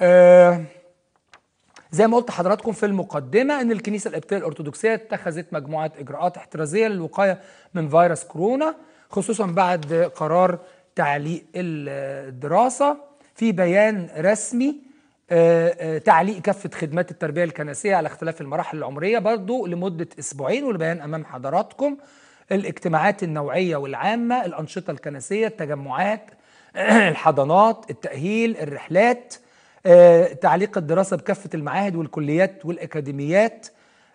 آه زي ما قلت حضراتكم في المقدمة أن الكنيسة القبطية الأرثوذكسية اتخذت مجموعة إجراءات احترازية للوقاية من فيروس كورونا خصوصا بعد قرار تعليق الدراسة في بيان رسمي آه، آه، تعليق كافة خدمات التربية الكنسية على اختلاف المراحل العمرية برضو لمدة أسبوعين والبيان أمام حضراتكم الاجتماعات النوعية والعامة الأنشطة الكنسية التجمعات الحضانات التأهيل الرحلات آه، تعليق الدراسه بكافه المعاهد والكليات والاكاديميات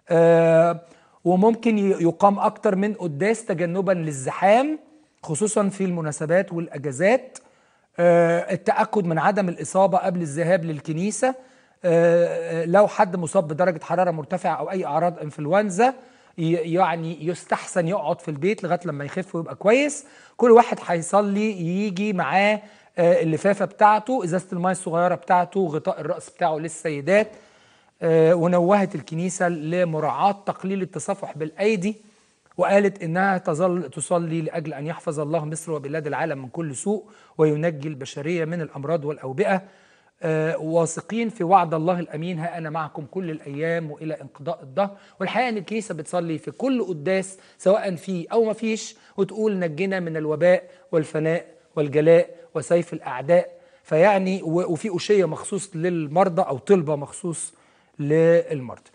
آه، وممكن يقام اكتر من قداس تجنبا للزحام خصوصا في المناسبات والاجازات آه، التاكد من عدم الاصابه قبل الذهاب للكنيسه لو حد مصاب بدرجه حراره مرتفعه او اي اعراض انفلونزا يعني يستحسن يقعد في البيت لغايه لما يخف ويبقى كويس كل واحد هيصلي يجي معاه آه، اللفافه بتاعته ازازه المايه الصغيره بتاعته غطاء الراس بتاعه للسيدات آه، ونوهت الكنيسه لمراعاه تقليل التصافح بالايدي وقالت انها تظل تصلي لاجل ان يحفظ الله مصر وبلاد العالم من كل سوء وينجي البشريه من الامراض والاوبئه آه، واثقين في وعد الله الامين ها انا معكم كل الايام والى انقضاء الدهر والحقيقه ان الكنيسه بتصلي في كل قداس سواء فيه او ما فيش وتقول نجنا من الوباء والفناء والجلاء وسيف الأعداء فيعني وفي أشية مخصوص للمرضى أو طلبة مخصوص للمرضى